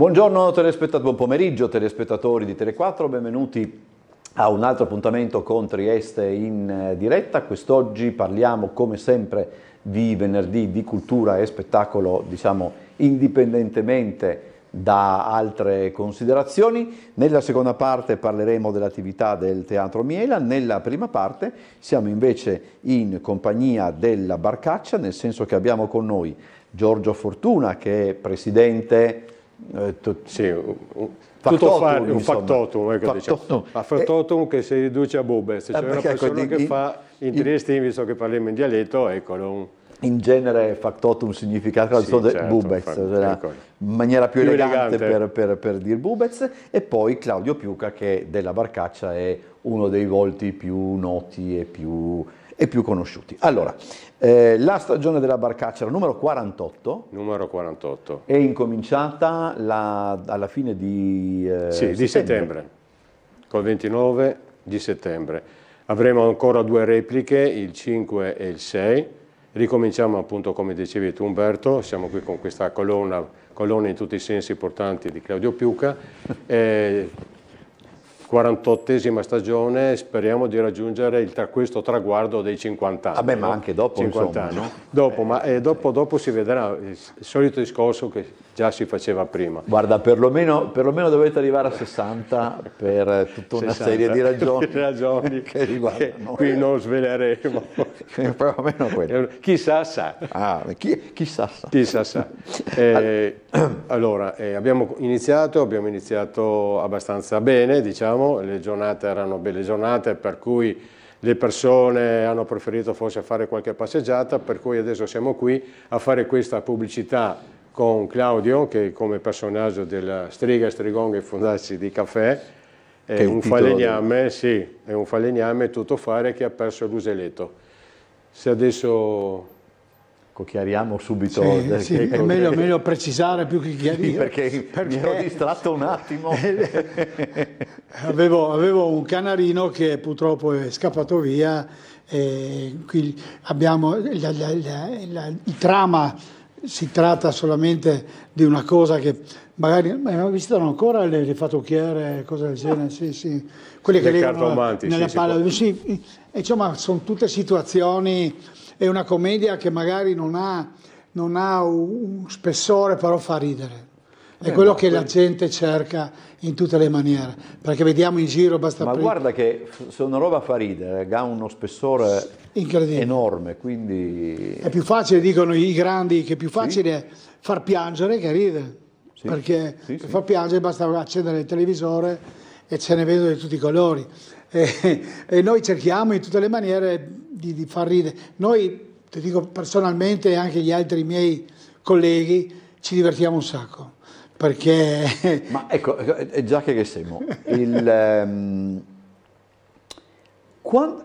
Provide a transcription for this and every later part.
Buongiorno telespettatori, buon pomeriggio telespettatori di Tele4, benvenuti a un altro appuntamento con Trieste in eh, diretta. Quest'oggi parliamo come sempre di venerdì di cultura e spettacolo, diciamo indipendentemente da altre considerazioni. Nella seconda parte parleremo dell'attività del Teatro Miela, nella prima parte siamo invece in compagnia della Barcaccia, nel senso che abbiamo con noi Giorgio Fortuna che è presidente eh, sì, un, factotum, fare, un factotum, ecco, factotum. Diciamo. factotum eh, che si riduce a bube. Se eh, c'è una ecco, persona ecco, che in, fa in triestini, visto che parliamo in dialetto, eccolo. Un, in genere factotum significa sì, certo, bubez, fa, cioè, ecco. in maniera più, più elegante, elegante. Per, per, per dire bubez, e poi Claudio Piuca che della Barcaccia è uno dei volti più noti e più, e più conosciuti. Allora, eh, la stagione della Barcaccia, era numero 48. Numero 48. È incominciata la, alla fine di, eh, sì, settembre. di settembre, col 29 di settembre. Avremo ancora due repliche, il 5 e il 6. Ricominciamo appunto come dicevi tu Umberto, siamo qui con questa colonna, colonna in tutti i sensi importanti di Claudio Piuca. Eh, 48esima stagione speriamo di raggiungere il, questo traguardo dei 50 anni. Vabbè, ah ma anche dopo, insomma, anni. No? Dopo, eh, ma, eh, dopo, dopo, si vedrà il solito discorso che già si faceva prima. Guarda, perlomeno, perlomeno dovete arrivare a 60 per tutta una 60, serie di ragioni, ragioni che, che qui non sveleremo. più o quello. Chissà sa. Ah, chi, chissà sa. Chissà sa. Eh, allora, eh, abbiamo iniziato, abbiamo iniziato abbastanza bene, diciamo, le giornate erano belle giornate, per cui le persone hanno preferito forse fare qualche passeggiata, per cui adesso siamo qui a fare questa pubblicità con Claudio, che come personaggio della Striga, Strigong e Fondacci di Caffè, è un, falegname, sì, è un falegname tutto fare che ha perso l'useletto se adesso... Ecco, chiariamo subito. Sì, eh, sì, è meglio, meglio, precisare più che chiarire. Sì, perché, perché, mi ero distratto un attimo. Eh, avevo, avevo un canarino che purtroppo è scappato via eh, qui abbiamo la, la, la, il trama si tratta solamente di una cosa che magari ma visitano ancora le, le fattucchiere, cose del genere, no. sì, sì. Quelle che arrivano nella sì, palla. Sì, insomma, sono tutte situazioni, è una commedia che magari non ha, non ha un spessore, però fa ridere. È eh, quello che quel... la gente cerca in tutte le maniere, perché vediamo in giro basta... Ma pre... guarda che se una roba fa ridere, eh, ha uno spessore enorme, quindi... È più facile, dicono i grandi, che è più facile sì? far piangere che ridere sì, perché sì, per far piangere bastava accendere il televisore e ce ne vedo di tutti i colori. E, e noi cerchiamo in tutte le maniere di, di, far ridere. Noi, ti dico personalmente e anche gli altri miei colleghi, ci divertiamo un sacco. Perché... Ma ecco, eh, già che siamo, il, um, ehm, quando,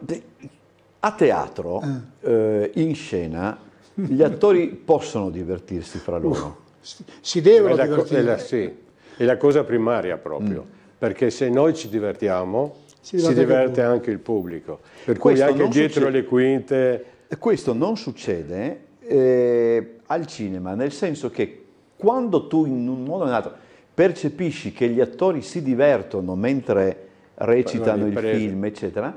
a teatro, eh. Eh, in scena, gli attori possono divertirsi fra loro. Uh si devono la, divertire. È la, sì, è la cosa primaria proprio, mm. perché se noi ci divertiamo si, si diverte, anche, anche il pubblico. Per questo cui anche dietro succede. le quinte... Questo non succede eh, al cinema, nel senso che quando tu in un modo o nell'altro percepisci che gli attori si divertono mentre recitano il film, eccetera,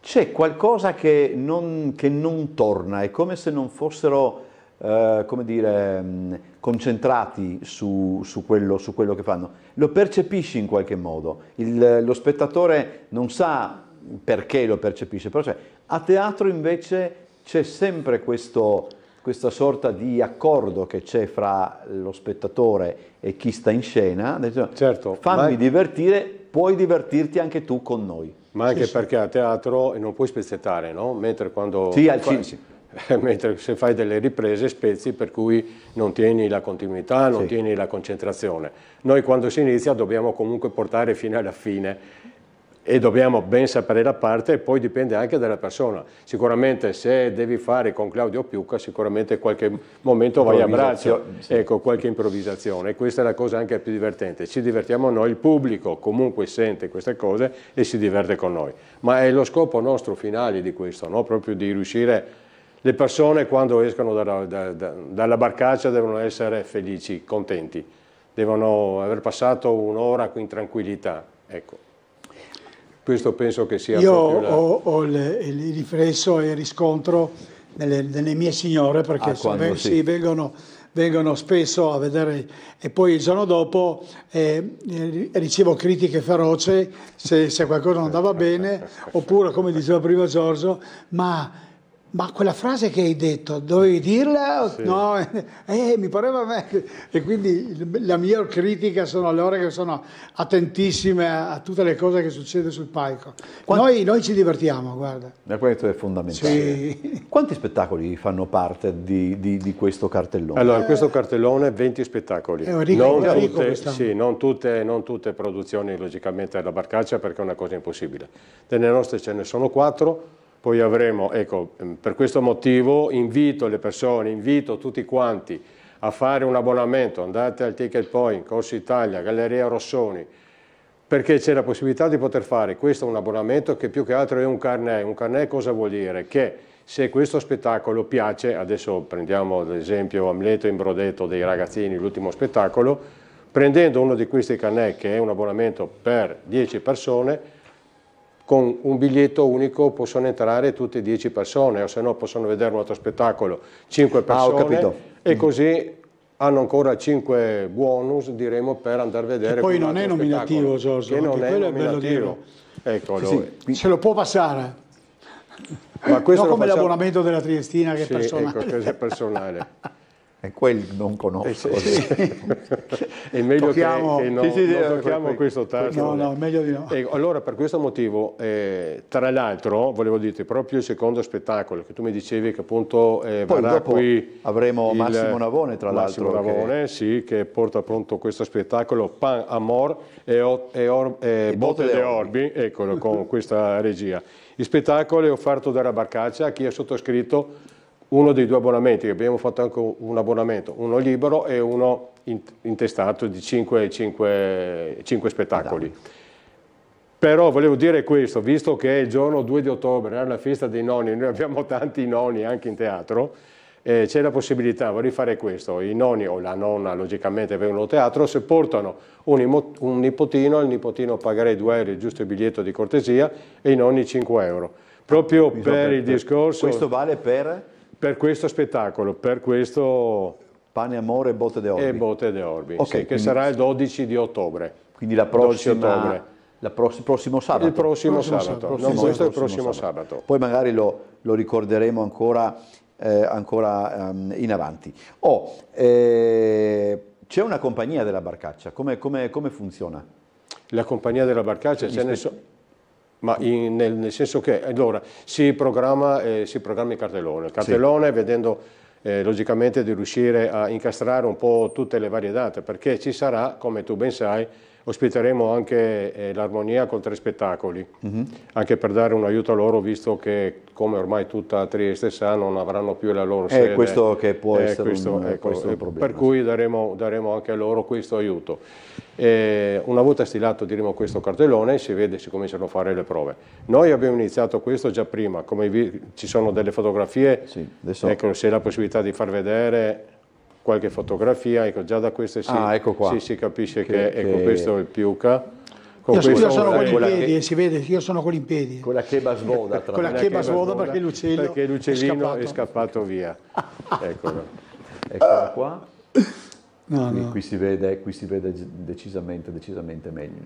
c'è qualcosa che non, che non, torna, è come se non fossero eh, come dire, mm, concentrati su, su, quello, su, quello, che fanno. Lo percepisci in qualche modo, Il, lo spettatore non sa perché lo percepisce, però cioè, a teatro invece c'è sempre questo, questa sorta di accordo che c'è fra lo spettatore e chi sta in scena, certo, fammi ma... divertire, puoi divertirti anche tu con noi. Ma anche sì, perché a teatro non puoi spezzettare, no? Mentre quando... Sì, al cinema. mentre se fai delle riprese spezzi per cui non tieni la continuità, non sì. tieni la concentrazione. Noi quando si inizia dobbiamo comunque portare fino alla fine e dobbiamo ben sapere la parte e poi dipende anche dalla persona. Sicuramente se devi fare con Claudio Piucca, sicuramente qualche momento vai a braccio, sì. ecco, qualche improvvisazione. Questa è la cosa anche più divertente. Ci divertiamo noi, il pubblico comunque sente queste cose e si diverte con noi. Ma è lo scopo nostro finale di questo, no? proprio di riuscire a le persone quando escono dalla, da, da, dalla barcaccia devono essere felici, contenti, devono aver passato un'ora in tranquillità. Ecco. Questo penso che sia... Io la... ho, ho il, riflesso e il riscontro nelle, nelle mie signore perché ah, quando, sì. Sì, vengono vengono spesso a vedere e poi il giorno dopo eh, eh ricevo critiche feroci se, se, qualcosa non andava bene oppure come diceva prima Giorgio ma ma quella frase che hai detto, dovevi dirla? Sì. No, eh, mi pareva a me. E quindi la mia critica sono le ore che sono attentissime a, tutte le cose che succedono sul palco. Quanti... Noi, noi, ci divertiamo, guarda. Da questo è fondamentale. Sì. Quanti spettacoli fanno parte di, di, di questo cartellone? Allora, eh... questo cartellone 20 spettacoli. È ricco, non, tutte, sì, non, tutte, non tutte produzioni logicamente alla barcaccia perché è una cosa impossibile. Delle nostre ce ne sono quattro poi avremo, ecco, ehm, per questo motivo invito le persone, invito tutti quanti a fare un abbonamento, andate al Ticket Point, Corso Italia, Galleria Rossoni, perché c'è la possibilità di poter fare questo un abbonamento che più che altro è un carnet. Un carnet cosa vuol dire? Che se questo spettacolo piace, adesso prendiamo ad esempio Amleto in Brodetto dei ragazzini, l'ultimo spettacolo, prendendo uno di questi carnet che è un abbonamento per 10 persone, con un biglietto unico possono entrare tutte 10 persone o se no possono vedere un altro spettacolo 5 ah, persone ah, e mm. così hanno ancora 5 bonus diremo per andare a vedere e poi non è nominativo Giorgio che non è nominativo è bello eccolo sì, se lo può passare ma questo no come facciamo... l'abbonamento della Triestina che sì, ecco, è personale, ecco, è personale e quel non conosco. Eh, sì, sì. è meglio tocchiamo, che, che no, sì, sì, non eh, tocchiamo quel, questo tasto. No, no, meglio di no. E eh, allora per questo motivo, eh, tra l'altro, volevo dirti, proprio il secondo spettacolo che tu mi dicevi che appunto eh, Poi dopo qui avremo Massimo Navone, tra l'altro. Massimo Navone, che... sì, che porta appunto questo spettacolo Pan Amor e, o, e, or, e, eh, e Botte de Orbi, eccolo, con questa regia. Il spettacolo è offerto dalla Barcaccia a chi ha sottoscritto uno dei due abbonamenti, abbiamo fatto anche un abbonamento, uno libero e uno intestato di 5, 5, 5 spettacoli. Madame. Esatto. Però volevo dire questo, visto che è il giorno 2 di ottobre, è la festa dei nonni, noi abbiamo tanti nonni anche in teatro, eh, c'è la possibilità, vorrei fare questo, i nonni o la nonna logicamente vengono a teatro, se portano un, un nipotino, il nipotino pagherei 2 euro il giusto biglietto di cortesia e i nonni 5 euro. Proprio per, esatto. per il discorso... Questo vale per? per questo spettacolo, per questo... Pane, amore e botte de orbi. E botte de orbi, okay, sì, quindi... che sarà il 12 di ottobre. Quindi la prossima... La pross prossimo sabato. Il prossimo, prossimo sabato. sabato. Prossimo, no, questo è il prossimo sabato. sabato. Poi magari lo, lo ricorderemo ancora, eh, ancora um, in avanti. Oh, eh, c'è una compagnia della barcaccia, come, come, come funziona? La compagnia della barcaccia, ce ne, so, ma in, nel, nel, senso che allora si programma, eh, si programma il cartellone, il cartellone sì. vedendo eh, logicamente di riuscire a incastrare un po' tutte le varie date, perché ci sarà, come tu ben sai, ospiteremo anche eh, l'Armonia con tre spettacoli, uh mhm. -huh. anche per dare un aiuto a loro, visto che come ormai tutta Trieste sa non avranno più la loro eh, sede. È questo che può eh, essere questo, un, eh, ecco, questo eh, problema. Per cui daremo, daremo, anche a loro questo aiuto. Eh, una volta stilato diremo questo cartellone si vede si cominciano a fare le prove. Noi abbiamo iniziato questo già prima, come vi, ci sono delle fotografie, sì, ecco, se hai la possibilità di far vedere qualche fotografia, ecco, già da queste si, ah, ecco si, si capisce che, che, ecco, questo è il Piuca. Con io, questo, sono con piedi, che... si vede, io sono con piedi. Con la cheba svoda. Con la cheba svoda perché l'uccello perché l'uccellino è scappato, è scappato via. Eccolo. Eccola qua. No, no. Qui, si vede, qui, si vede, decisamente, decisamente meglio.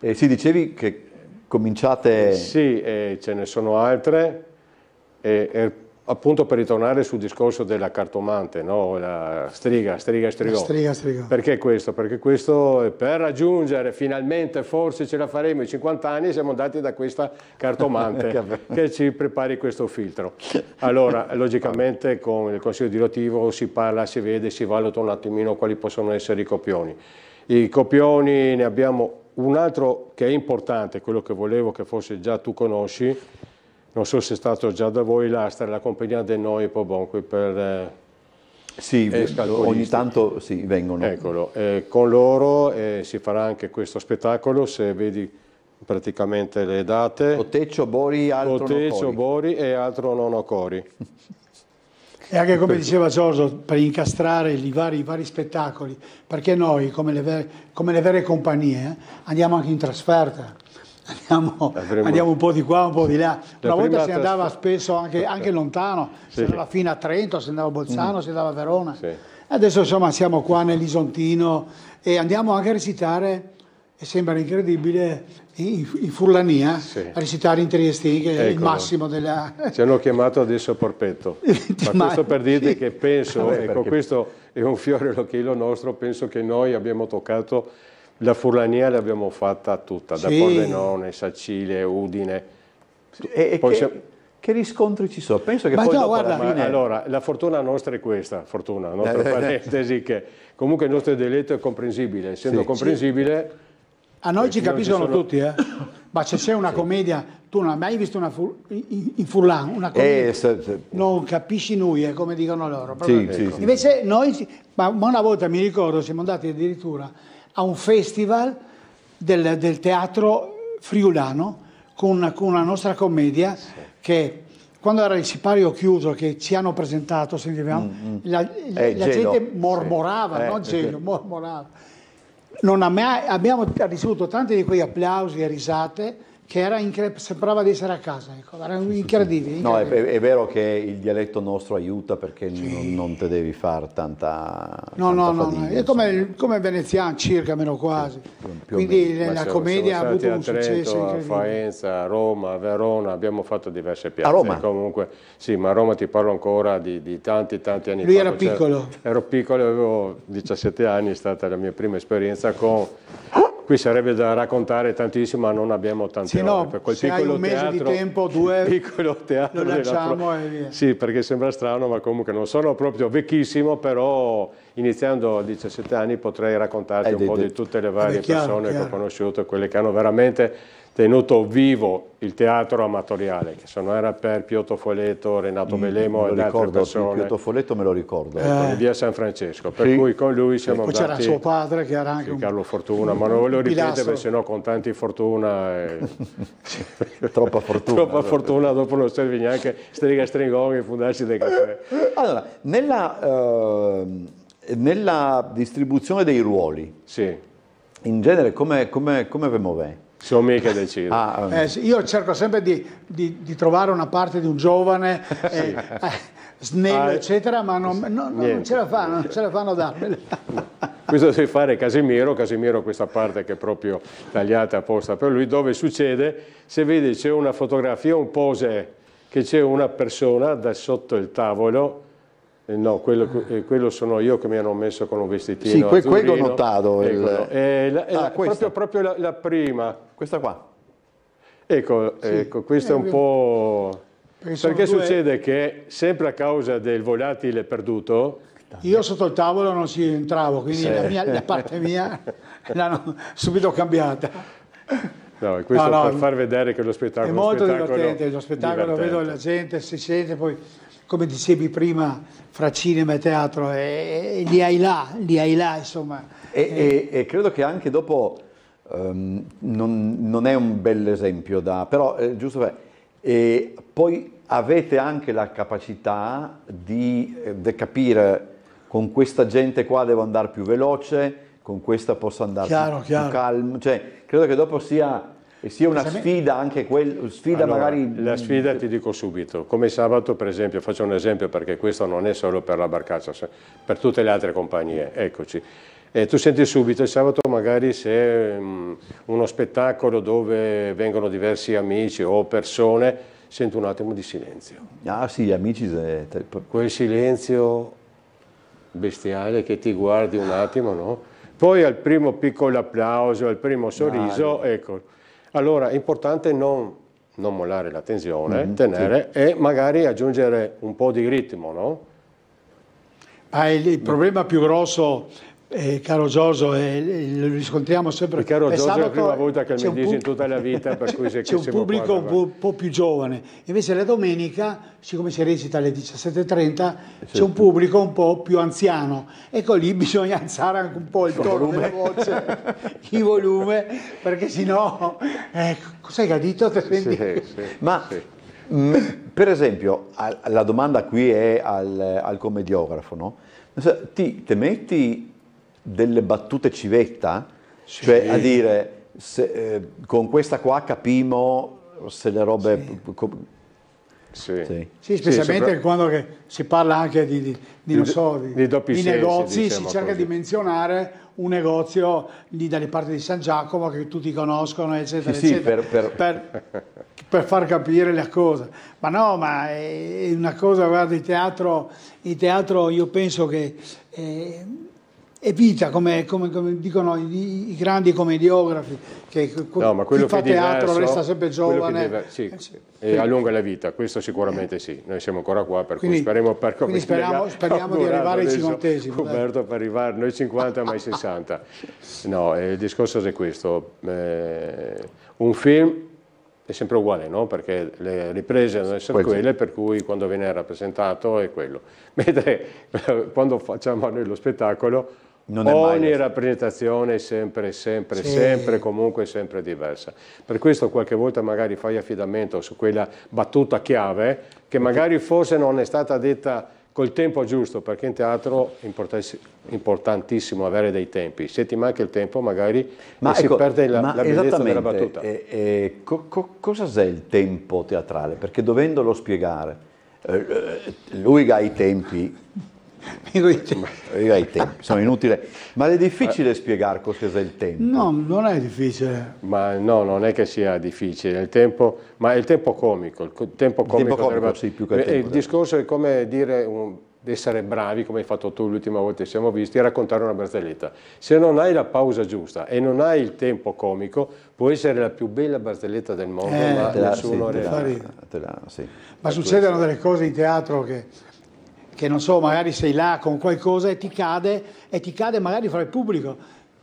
E eh, si dicevi che cominciate... Sì, eh, ce ne sono altre. Eh, er-, appunto per ritornare sul discorso della cartomante, no? la striga, striga e strigò. Striga, strigò. Perché questo? Perché questo eh, per raggiungere finalmente, forse ce la faremo i 50 anni, siamo andati da questa cartomante che ci prepari questo filtro. Allora, logicamente con il consiglio direttivo si parla, si vede, si valuta un attimino quali possono essere i copioni. I copioni ne abbiamo un altro che è importante, quello che volevo che forse già tu conosci, non so se è stato già da voi l'Astra, la compagnia De Noi Pobonqui per... Eh, sì, eh, ogni tanto sì, vengono. Eccolo, eh, con loro eh, si farà anche questo spettacolo, se vedi praticamente le date. Oteccio, Bori, altro Oteccio, Bori e altro Nonocori. E anche come diceva Giorgio, per incastrare i vari, i vari spettacoli, perché noi, come le, vere, come le vere compagnie, eh, andiamo anche in trasferta andiamo, prima, andiamo, un po' di qua, un po' di là. Una volta si andava spesso anche, anche lontano, sì, si andava fino a Trento, si andava a Bolzano, mm. si andava a Verona. Sì. Adesso insomma siamo qua nell'Isontino e andiamo anche a recitare, e sembra incredibile, in, in Furlania, sì. a recitare in Triestini, che è ecco. il massimo della... Ci hanno chiamato adesso Porpetto, ma, ma questo per dirti che penso, Vabbè, ecco perché... questo è un fiore all'occhiello nostro, penso che noi abbiamo toccato la Furlania l'abbiamo fatta tutta, sì. da Pordenone, Sacile, Udine. E, Poi che, siamo... che riscontri ci sono? Penso che ma poi no, guarda, la Allora, la fortuna nostra è questa, fortuna, la nostra eh, eh, eh. parentesi che comunque il nostro dialetto è comprensibile, essendo sì, comprensibile... Sì. A noi ci capiscono ci sono... tutti, eh? ma se c'è una commedia, tu non hai mai visto una fur... in, Furlan, una commedia, eh, se, se... non capisci noi, eh, come dicono loro. Sì, ecco. Invece noi, ma una volta mi ricordo, siamo andati addirittura a un festival del, del teatro friulano con una, con una nostra commedia sì. che quando era il sipario chiuso che ci hanno presentato, sentiamo, mm, mm. la, eh, la gente mormorava, eh, sì. no? eh, Gelo, mormorava. Non abbiamo, abbiamo ricevuto tanti di quei applausi e risate che era sembrava di essere a casa, ecco. era incredibile. incredibile. No, è, è, vero che il dialetto nostro aiuta perché sì. non, non te devi fare tanta... No, tanta no, fatica, no, no, è come, come veneziano circa, meno quasi. Più, più Quindi la commedia ha avuto un Trento, successo incredibile. A Faenza, a Roma, a Verona, abbiamo fatto diverse piazze. A Roma? Comunque, sì, ma a Roma ti parlo ancora di, di tanti, tanti anni Lui fa. Lui era cioè, piccolo? Ero piccolo, avevo 17 anni, è stata la mia prima esperienza con qui sarebbe da raccontare tantissimo, ma non abbiamo tante sì, ore. No, per quel se hai un mese teatro, di tempo, due, piccolo teatro lo lanciamo e via. Sì, perché sembra strano, ma comunque non sono proprio vecchissimo, però iniziando a 17 anni potrei raccontarti hai un detto. po' di tutte le varie chiaro, persone chiaro. che ho conosciuto, quelle che hanno veramente tenuto vivo il teatro amatoriale, che se non era per Piotto Foletto, Renato mm, Belemo e altre persone. Piotto Foletto me lo ricordo. Eh. In via San Francesco, per sì. cui con lui siamo poi andati... Poi c'era suo padre che era anche sì, Carlo Fortuna, un... ma non voglio ripetere, perché sennò con tanti Fortuna... E... Eh, troppa fortuna. Troppa fortuna, dopo non serve neanche Striga stringoni e fondarsi dei caffè. Allora, nella, eh, nella distribuzione dei ruoli, sì. in genere come, come, come ve muove? Siamo me che decido. Ah, eh, sì, io cerco sempre di, di, di, trovare una parte di un giovane, eh, eh, snello, ah, eccetera, ma non, no, no, non, ce la fanno, non ce la fanno darmela. Questo deve fare Casimiro, Casimiro questa parte che è proprio tagliata apposta per lui, dove succede, se vedi c'è una fotografia, un pose, che c'è una persona da sotto il tavolo eh, no, quello, eh, quello, sono io che mi hanno messo con un vestitino. Sì, que, quello ho notato. Eh, il... Ecco, eh, la, ah, la, proprio, proprio la, la, prima. Questa qua. Ecco, sì. ecco questa è un po'. Perché, perché succede che sempre a causa del volatile perduto. Io sotto il tavolo non ci entravo, quindi sì. mia, la, parte mia l'hanno subito cambiata. No, questo no, no, per far vedere che lo spettacolo è molto spettacolo divertente. Lo spettacolo divertente. vedo la gente, si sente poi come dicevi prima, fra cinema e teatro, e, e li hai là, li hai là, insomma. E, e credo che anche dopo, um, non, non, è un bel esempio da, però eh, giusto per, eh, poi avete anche la capacità di, eh, di, capire con questa gente qua devo andare più veloce, con questa posso andare chiaro, più, chiaro. più calmo, cioè credo che dopo sia e sia una sfida anche quella, sfida allora, magari... La sfida ti dico subito, come sabato per esempio, faccio un esempio perché questo non è solo per la barcaccia, per tutte le altre compagnie, eccoci. E tu senti subito il sabato magari se um, uno spettacolo dove vengono diversi amici o persone, sento un attimo di silenzio. Ah sì, gli amici... Se... Quel silenzio bestiale che ti guardi un attimo, no? Poi al primo piccolo applauso, al primo sorriso, Dai. ecco allora è importante non, non mollare la tensione, mm -hmm, tenere sì. e magari aggiungere un po' di ritmo, no? Ah, il, il, problema più grosso eh, caro Giorgio, eh, lo riscontriamo sempre. Il caro Pensavo Giorgio è la prima volta che mi dice in tutta la vita, per cui c'è un pubblico un po', più giovane. Invece la domenica, siccome si recita alle 17.30, eh, c'è un pubblico un po' più anziano. Ecco lì bisogna alzare anche un po' il tono della voce, il volume, perché sennò eh, cos'hai cadito? Sì, sì, Ma sì. Mm, Mh, per esempio, la domanda qui è al, al commediografo, no? Ti metti delle battute civetta, sì. cioè a dire se, eh, con questa qua capimo se le robe... Sì. Co- sì. sì. sì. specialmente sembra... quando si parla anche di, di, di, di so, doppi sensi, negozi, diciamo si cerca così. di menzionare un negozio lì dalle parti di San Giacomo che tutti conoscono, eccetera, eccetera per, per... Per, per, far capire la cosa. Ma no, ma è una cosa, guarda, il teatro, il teatro io penso che... Eh, vita, come, come, come dicono i, i, grandi commediografi, che no, chi fa teatro diverso, resta sempre giovane. Diverso, eh, sì, E allunga la vita, questo sicuramente sì. Noi siamo ancora qua, per quindi, cui speriamo, per quindi speriamo, speriamo di arrivare ai cinquantesimi. Roberto, per arrivare noi 50 mai ai 60. No, eh, il discorso è questo. Eh, un film è sempre uguale, no? perché le riprese non sono quelle, per cui quando viene rappresentato è quello. Mentre eh, quando facciamo noi lo spettacolo non ogni è rappresentazione è sempre, sempre, sì. sempre, comunque sempre diversa. Per questo qualche volta magari fai affidamento su quella battuta chiave che magari forse non è stata detta col tempo giusto, perché in teatro è importantissimo avere dei tempi. Se ti manca il tempo magari ma ecco, si perde la, la bellezza della battuta. Eh, eh, co co cos'è il tempo teatrale? Perché dovendolo spiegare, eh, eh lui ha i tempi Mico i tempi. i tempi, sono inutile. Ma è difficile eh. spiegare cos'è il tempo? No, non è difficile. Ma no, non è che sia difficile. Il tempo, ma è il tempo comico. Il tempo comico, il tempo comico deve... sì, più che il, tempo, il discorso è come dire... Un, essere bravi, come hai fatto tu l'ultima volta che siamo visti, e raccontare una barzelletta. Se non hai la pausa giusta e non hai il tempo comico, può essere la più bella barzelletta del mondo, eh, ma nessuno sì, la, sì. Ma succedono delle cose in teatro che che non so, magari sei là con qualcosa e ti cade, e ti cade magari fra il pubblico.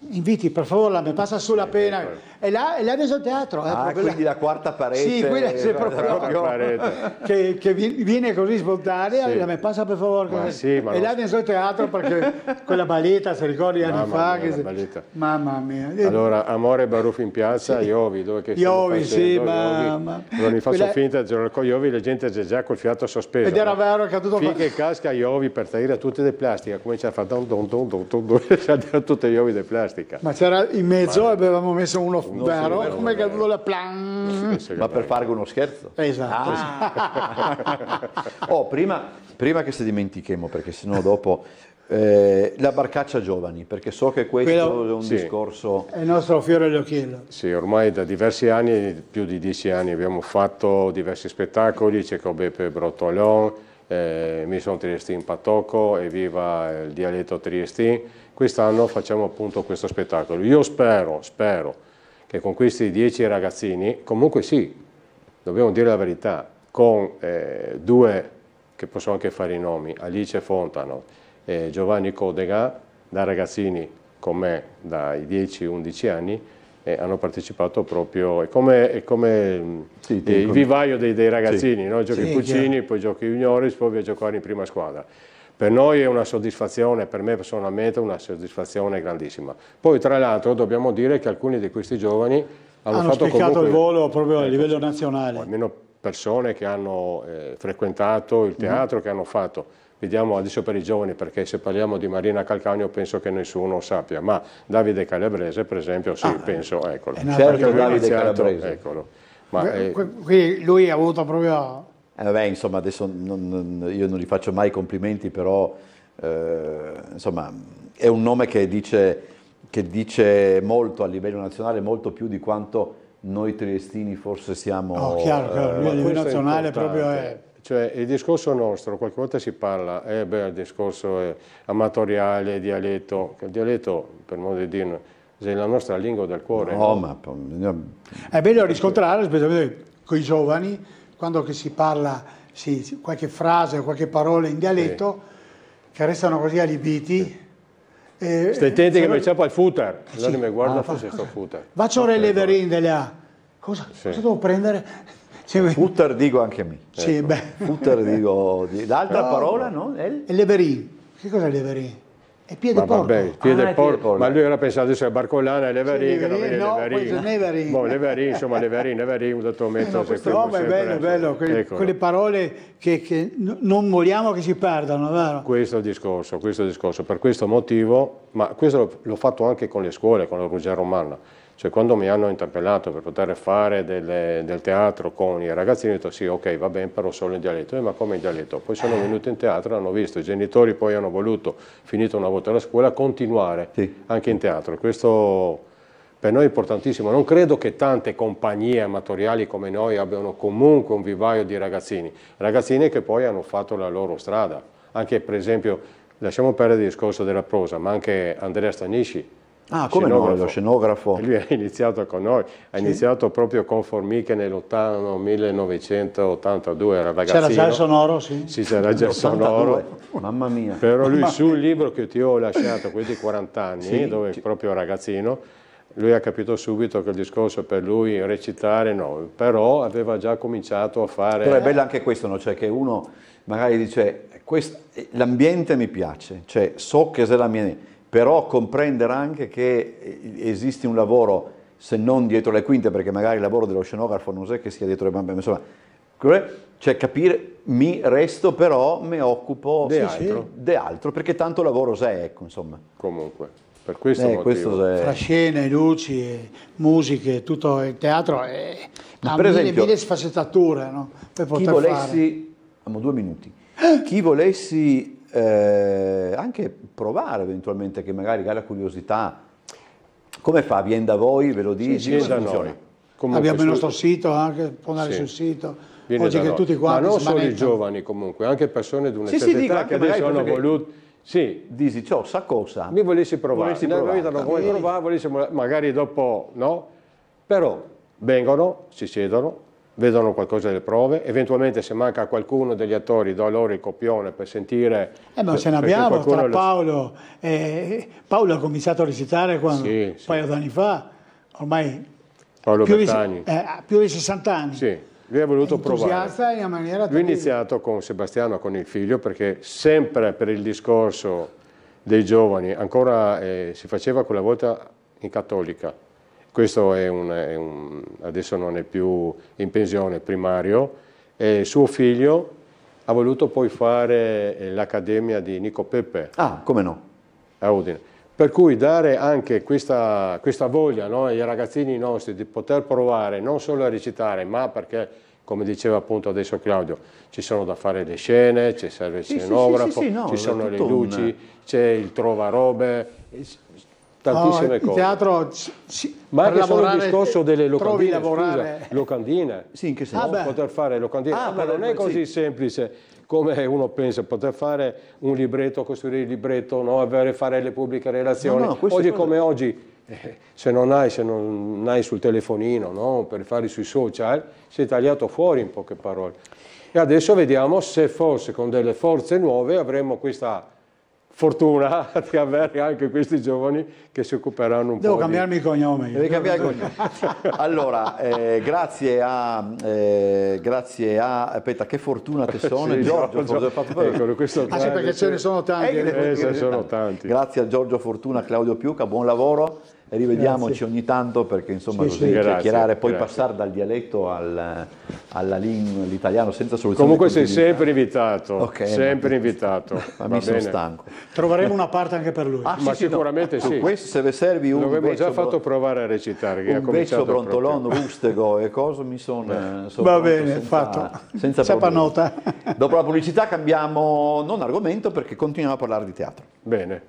Inviti, per favore, la passa sulla pena certo. E là, e là è teatro. Eh, ah, quindi la quarta parete. Sì, quella è eh, proprio, la proprio che, che, viene così spontanea, sì. mi passa per favore. Ma sì, ma e là è un teatro perché quella baleta, se ricordi anni mamma fa. Mia, che... baleta. Mamma mia. Eh. Allora, Amore Baruffo in piazza, sì. Iovi, dove che Iovi, sì, Iovi. ma... ma... Non mi faccio quella... finta, Gerarco Iovi, la gente c'è già col fiato sospeso. Ed era vero, è caduto... Finché fa... casca Iovi per tagliare tutte le plastiche, comincia a fare don don don don don, don, don, don tutte Iovi di plastica. Ma c'era in mezzo, ma... avevamo messo uno uno Vero, come è caduto la plan. Ma per fare uno scherzo. Esatto. Ah. oh, prima, prima, che se dimentichiamo, perché sennò dopo... Eh, la barcaccia giovani, perché so che questo Quello, è un sì. discorso... È il nostro fiore all'occhiello. Sì, ormai da diversi anni, più di dieci anni, abbiamo fatto diversi spettacoli, c'è con Beppe Brottolon, eh, mi sono triestin patocco evviva il dialetto triestin. Quest'anno facciamo appunto questo spettacolo. Io spero, spero che con questi dieci ragazzini, comunque sì, dobbiamo dire la verità, con eh, due che posso anche fare i nomi, Alice Fontano e Giovanni Codega, da ragazzini con me dai 10-11 anni, eh, hanno partecipato proprio, è come, è come mm, sì, eh, il vivaio dei, dei ragazzini, sì. no? giochi sì, cucini, poi giochi juniores, poi vai a giocare in prima squadra. Per noi è una soddisfazione, per me personalmente una soddisfazione grandissima. Poi tra l'altro dobbiamo dire che alcuni di questi giovani hanno, hanno fatto comunque, il volo proprio a eh, livello nazionale. Almeno persone che hanno eh, frequentato il teatro, mm. che hanno fatto vediamo adesso per i giovani, perché se parliamo di Marina Calcagno penso che nessuno sappia, ma Davide Calabrese per esempio, sì, ah, penso, eh, eccolo. Certo Davide iniziato, Calabrese. Eccolo. Ma, eh, que, que, lui ha avuto proprio eh, vabbè, insomma, adesso non, non, io non gli faccio mai complimenti, però eh, insomma, è un nome che dice, che dice, molto a livello nazionale, molto più di quanto noi triestini forse siamo... No, oh, chiaro, chiaro, eh, il nazionale proprio è... Cioè, il discorso nostro, qualche volta si parla, eh, il discorso è amatoriale, dialetto, il dialetto, per modo di dire, è la nostra lingua del cuore. No, no? ma... È bello riscontrare, specialmente con i giovani, quando si parla sì, qualche frase o qualche parola in dialetto sì. che restano così alibiti. Eh, Stai attenti che mi c'è poi il footer. Eh, sì. Ah, allora mi guarda ah, fa, cosa, footer. Faccio okay, relevering delle A. Cosa, sì. cosa devo prendere? Cioè, footer dico anche a me. Sì, ecco. beh. Footer dico... L'altra parola, no? El? Leverin. Che cos'è il leverin? E piede porco. Vabbè, piede, ah, porco, porco, ma lui era pensato adesso a Barcollana e Leverin, non no, Leverin. Boh, Leverin, insomma, Leverin, Leverin, un dato metro. No, questo uomo è bello, bello, quelle, ecco. quelle parole che, che, non moriamo che si perdano, vero? Questo è il discorso, questo è il discorso. Per questo motivo, ma questo l'ho fatto anche con le scuole, con la Ruggia Romana cioè quando mi hanno interpellato per poter fare delle, del teatro con i ragazzini, ho detto sì, ok, va bene, però solo in dialetto. E eh, ma come in dialetto? Poi sono eh. venuto in teatro, hanno visto, i genitori poi hanno voluto, finito una volta la scuola, continuare sì. anche in teatro. Questo per noi è importantissimo. Non credo che tante compagnie amatoriali come noi abbiano comunque un vivaio di ragazzini, ragazzini che poi hanno fatto la loro strada. Anche per esempio, lasciamo perdere il discorso della prosa, ma anche Andrea Stanisci, Ah, come scenografo. no, lo scenografo. Lui ha iniziato con noi, ha sì. iniziato proprio con Formiche nell'ottano 1982, era ragazzino. C'era già il sonoro, sì? Sì, c'era già il sonoro. Mamma mia. Però lui Mamma sul libro che ti ho lasciato, questi 40 anni, sì. dove proprio ragazzino, lui ha capito subito che il discorso per lui recitare no, però aveva già cominciato a fare... Però è bello anche questo, no? cioè che uno magari dice l'ambiente mi piace, cioè so che se la mia però comprendere anche che eh, esiste un lavoro, se non dietro le quinte, perché magari il lavoro dello scenografo non è che sia dietro le bambine, insomma, cioè capire mi resto però mi occupo di altro. Sì. altro. perché tanto lavoro sei, ecco, insomma. Comunque, per questo, eh, questo è... Fra scene, luci, musiche, tutto il teatro è... Eh, ha per mille, esempio, mille sfaccettature, no? Per poter eh? chi volessi... Fare. Abbiamo due minuti. Chi volessi eh, anche provare eventualmente che magari ha la curiosità, come fa? Viene da voi, ve lo dici? Sì, sì, no. Comunque, Abbiamo su... il nostro sito, anche può andare sì. sul sito. Viene Oggi che noi. tutti quanti Ma non solo i giovani comunque, anche persone di una sì, certa sì, età che adesso hanno voluto... Sì, dici, ciò, sa cosa? Mi volessi provare, volessi vita non Vuoi provare volessi, magari dopo no, però vengono, si siedono, vedono qualcosa delle prove, eventualmente se manca qualcuno degli attori do loro il copione per sentire... Eh ma ce ne abbiamo tra Paolo, eh, Paolo ha cominciato a recitare quando, sì, un sì. paio d'anni fa, ormai Paolo più, Di, eh, più di 60 anni. Sì, lui ha voluto provare. In maniera lui ha iniziato con Sebastiano, con il figlio, perché sempre per il discorso dei giovani, ancora eh, si faceva quella volta in cattolica, questo è un, è un, adesso non è più in pensione primario. E suo figlio ha voluto poi fare eh, l'accademia di Nico Peppe. Ah, come no? A Udine. Per cui dare anche questa, questa voglia no, ai ragazzini nostri di poter provare non solo a recitare, ma perché, come diceva appunto adesso Claudio, ci sono da fare le scene, ci serve il sì, scenografo, sì, sì, no, ci sono le luci, un... c'è il trovarobe tantissime oh, cose. Teatro, ci, ma anche solo il discorso delle locandine, lavorare... scusa, locandine. Sì, in che senso? Ah, poter fare locandine, ah, ma non è così sì. semplice come uno pensa, poter fare un libretto, costruire il libretto, no? avere, fare le pubbliche relazioni. No, no, oggi cosa... come oggi, eh, se, non hai, se non hai, sul telefonino, no? per fare sui social, sei tagliato fuori in poche parole. E adesso vediamo se forse con delle forze nuove avremo questa fortunati ad avere anche questi giovani che si occuperanno un Devo po' cambiarmi di... cognome. Devi cambiare il cognome. allora, eh, grazie a... Eh, grazie a... Aspetta, che fortuna che sono, sì, Giorgio. Giorgio, Giorgio. Eccolo, questo eh, ah sì, perché ce ne sono tanti. Eh, eh, eh sono tanti. Grazie a Giorgio Fortuna, Claudio Piuca, buon lavoro rivediamoci Grazie. ogni tanto perché insomma sì, così sì. chiacchierare, poi passare dal dialetto al, alla lingua, all'italiano senza soluzione. Comunque sei sempre invitato, okay, sempre ma, invitato. Ma mi sono stanco. Troveremo una parte anche per lui. Ah, ma sì, sicuramente no. sì. Questo, se vi servi un... L'avevo già fatto provare a recitare. Che un beccio brontolon, rustego e cosa mi sono... Eh, Son Va bene, senza, fatto. Senza Sapanota. Dopo la pubblicità cambiamo non argomento perché continuiamo a parlare di teatro. Bene.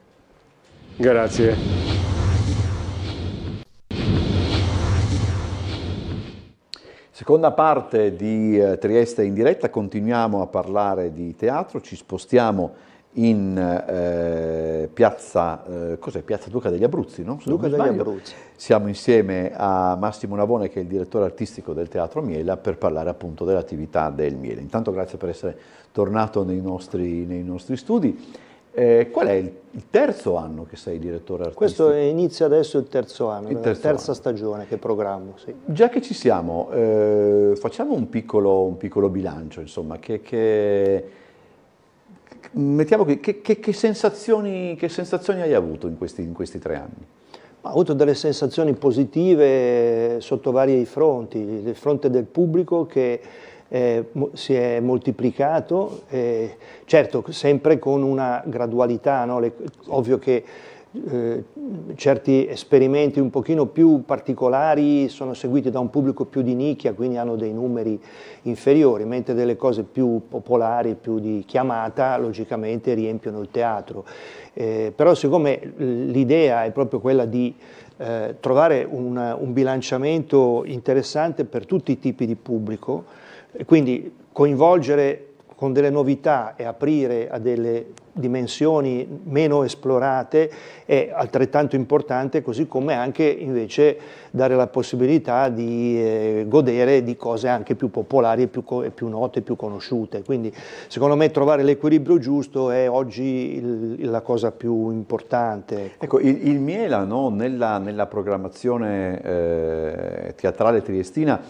Grazie. Seconda parte di eh, Trieste in diretta, continuiamo a parlare di teatro, ci spostiamo in eh, piazza, eh, cos'è? piazza Duca degli Abruzzi, no? Duca degli Abruzzi. Siamo insieme a Massimo Navone che è il direttore artistico del Teatro Miela per parlare appunto dell'attività del Miele. Intanto grazie per essere tornato nei nostri, nei nostri studi. Eh, qual è il, il, terzo anno che sei direttore artistico? Questo inizia adesso il terzo anno, il terzo la terza anno. stagione che programmo. Sì. Già che ci siamo, eh, facciamo un piccolo, un piccolo, bilancio, insomma, che, che mettiamo qui, che, che, che, sensazioni, che, sensazioni, hai avuto in questi, in questi tre anni? Ho avuto delle sensazioni positive sotto vari fronti, il fronte del pubblico che eh, si è moltiplicato, eh, certo sempre con una gradualità, no? Le, ovvio che eh, certi esperimenti un pochino più particolari sono seguiti da un pubblico più di nicchia, quindi hanno dei numeri inferiori, mentre delle cose più popolari, più di chiamata, logicamente riempiono il teatro. Eh, però siccome l'idea è proprio quella di eh, trovare un, un bilanciamento interessante per tutti i tipi di pubblico, quindi coinvolgere con delle novità e aprire a delle dimensioni meno esplorate è altrettanto importante, così come anche invece dare la possibilità di eh, godere di cose anche più popolari più, e più, note, più conosciute. Quindi secondo me trovare l'equilibrio giusto è oggi il, la cosa più importante. Ecco, ecco il, il Miela no, nella, nella, programmazione eh, teatrale triestina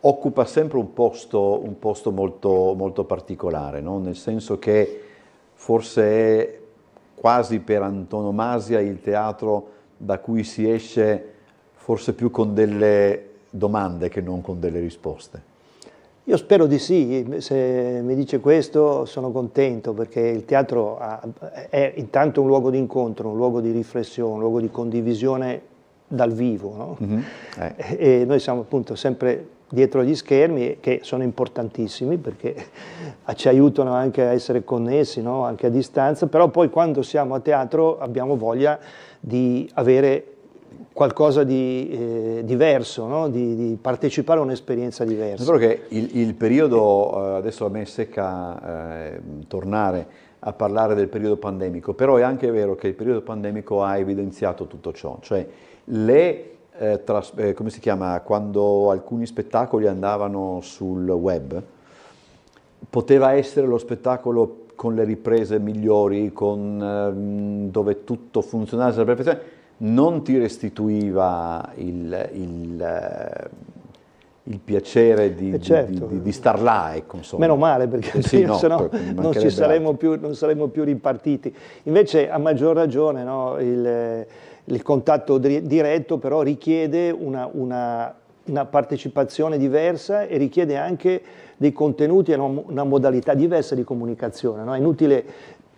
occupa sempre un posto, un posto molto, molto, particolare, no? nel senso che forse è quasi per antonomasia il teatro da cui si esce forse più con delle domande che non con delle risposte. Io spero di sì, se mi dice questo sono contento perché il teatro è intanto un luogo di incontro, un luogo di riflessione, un luogo di condivisione dal vivo. No? Mm -hmm. eh. E noi siamo appunto sempre dietro gli schermi che sono importantissimi perché ci aiutano anche a essere connessi, no? anche a distanza, però poi quando siamo a teatro abbiamo voglia di avere qualcosa di eh, diverso, no? di, di, partecipare a un'esperienza diversa. Spero che il, il periodo, eh, adesso a me secca eh, tornare a parlare del periodo pandemico, però è anche vero che il periodo pandemico ha evidenziato tutto ciò, cioè le eh, tras- eh, come si chiama, quando alcuni spettacoli andavano sul web, poteva essere lo spettacolo con le riprese migliori, con, ehm, dove tutto funzionava alla perfezione, non ti restituiva il, il eh, il piacere di, eh certo. di, di, di star là. Ecco, insomma. Meno male perché eh sì, no, sennò non, ci saremmo più, non saremmo più ripartiti. Invece a maggior ragione no, il, il, contatto diretto però richiede una, una, una, partecipazione diversa e richiede anche dei contenuti e una modalità diversa di comunicazione. No? È inutile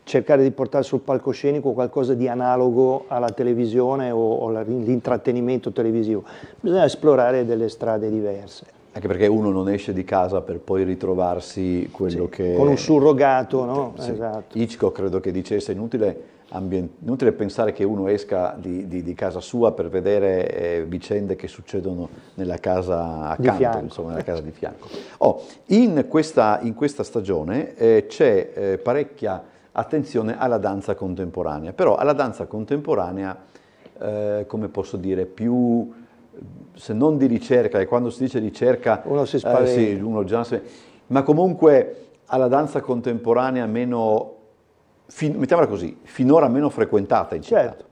cercare di portare sul palcoscenico qualcosa di analogo alla televisione o, o all'intrattenimento televisivo. Bisogna esplorare delle strade diverse. Anche perché uno non esce di casa per poi ritrovarsi quello sì, che... Con un surrogato, no? Sì. Esatto. Hitchcock credo che dicesse inutile, ambient... inutile pensare che uno esca di, di, di casa sua per vedere eh, vicende che succedono nella casa accanto, insomma, nella casa di fianco. Oh, in, questa, in questa stagione eh, c'è eh, parecchia attenzione alla danza contemporanea, però alla danza contemporanea, eh, come posso dire, più se non di ricerca, e quando si dice ricerca uno si eh, spaventa, eh, sì, uno già si... ma comunque alla danza contemporanea meno, fin, mettiamola così, finora meno frequentata in città. Certo.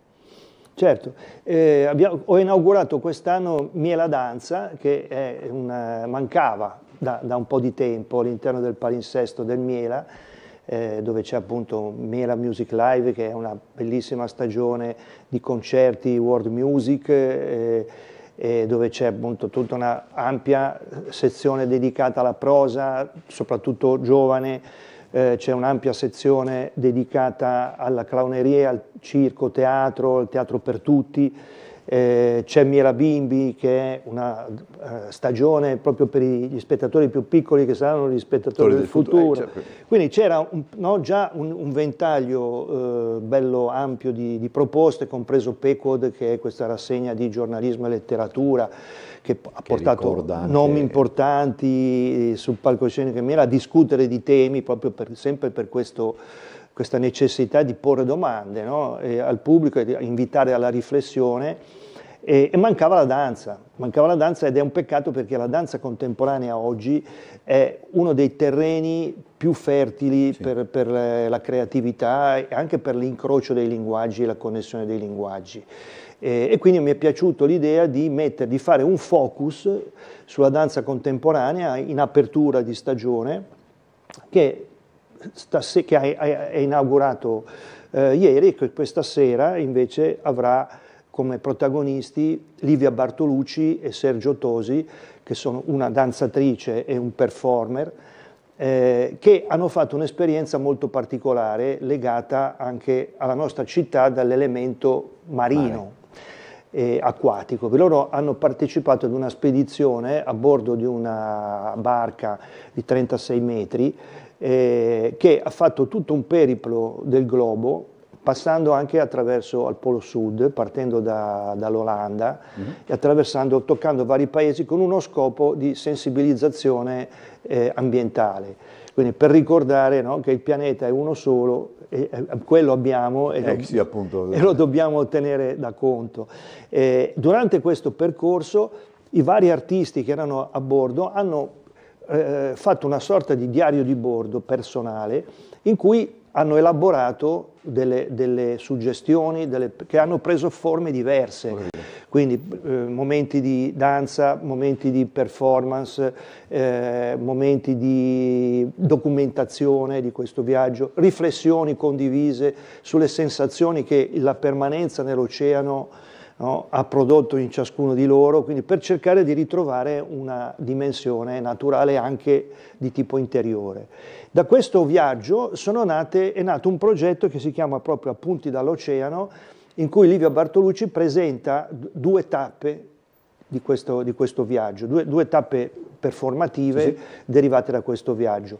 certo. eh, abbiamo, ho inaugurato quest'anno Miela Danza, che una, mancava da, da, un po' di tempo all'interno del palinsesto del Miela, eh, dove c'è appunto Mela Music Live che è una bellissima stagione di concerti, world music, eh, eh, dove c'è appunto tutta una ampia sezione dedicata alla prosa, soprattutto giovane, eh, c'è un'ampia sezione dedicata alla clowneria, al circo, teatro, al teatro per tutti eh, c'è Mirabimbi che è una eh, stagione proprio per gli spettatori più piccoli che saranno gli spettatori del, del, futuro. Eh, futuro. Certo. Quindi c'era un, no, già un, un ventaglio eh, bello ampio di, di, proposte, compreso Pequod che è questa rassegna di giornalismo e letteratura che ha che portato nomi importanti eh, sul palcoscenico in mira a discutere di temi proprio per, sempre per questo questa necessità di porre domande no? al pubblico, di invitare alla riflessione e, e, mancava la danza, mancava la danza ed è un peccato perché la danza contemporanea oggi è uno dei terreni più fertili sì. per, per, eh, la creatività e anche per l'incrocio dei linguaggi e la connessione dei linguaggi. E, e quindi mi è piaciuta l'idea di, metter, di fare un focus sulla danza contemporanea in apertura di stagione che che ha inaugurato eh, ieri e che questa sera invece avrà come protagonisti Livia Bartolucci e Sergio Tosi, che sono una danzatrice e un performer, eh, che hanno fatto un'esperienza molto particolare legata anche alla nostra città dall'elemento marino e acquatico. Loro hanno partecipato ad una spedizione a bordo di una barca di 36 metri eh, che ha fatto tutto un periplo del globo, passando anche attraverso al Polo Sud, partendo da, dall'Olanda, mm-hmm. e attraversando, toccando vari paesi con uno scopo di sensibilizzazione eh, ambientale. Quindi per ricordare no, che il pianeta è uno solo, e, e eh, quello abbiamo e, eh, lo, sì, appunto, e, lo, dobbiamo tenere da conto. Eh, durante questo percorso i vari artisti che erano a bordo hanno eh, fatto una sorta di diario di bordo personale in cui hanno elaborato delle, delle suggestioni delle, che hanno preso forme diverse, quindi eh, momenti di danza, momenti di performance, eh, momenti di documentazione di questo viaggio, riflessioni condivise sulle sensazioni che la permanenza nell'oceano no, ha prodotto in ciascuno di loro, quindi per cercare di ritrovare una dimensione naturale anche di tipo interiore. Da questo viaggio nate, è nato un progetto che si chiama proprio Appunti dall'Oceano, in cui Livio Bartolucci presenta due tappe di questo, di questo viaggio, due, due, tappe performative sì. derivate da questo viaggio.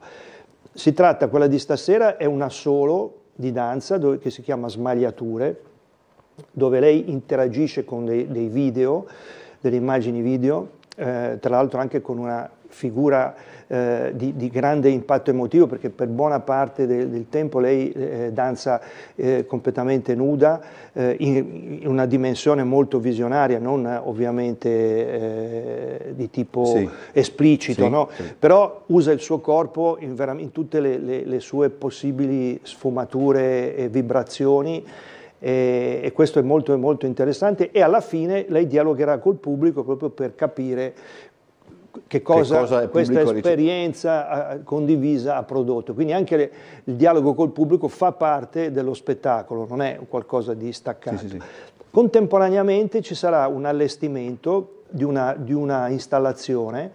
Si tratta, quella di stasera è una solo di danza dove, che si chiama Smagliature, dove lei interagisce con dei, dei video, delle immagini video, eh, tra l'altro anche con una figura eh, di, di, grande impatto emotivo perché per buona parte del, del tempo lei eh, danza eh, completamente nuda eh, in, in, una dimensione molto visionaria, non ovviamente eh, di tipo sì. esplicito, sì, no? sì. però usa il suo corpo in, in tutte le, le, le, sue possibili sfumature e vibrazioni e, e questo è molto, molto interessante e alla fine lei dialogherà col pubblico proprio per capire che cosa, che cosa questa esperienza rice... condivisa ha prodotto. Quindi anche le, il dialogo col pubblico fa parte dello spettacolo, non è qualcosa di staccato. Sì, sì, sì. Contemporaneamente ci sarà un allestimento di una, di una installazione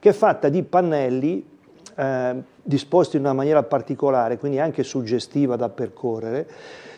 che è fatta di pannelli eh, disposti in una maniera particolare, quindi anche suggestiva da percorrere,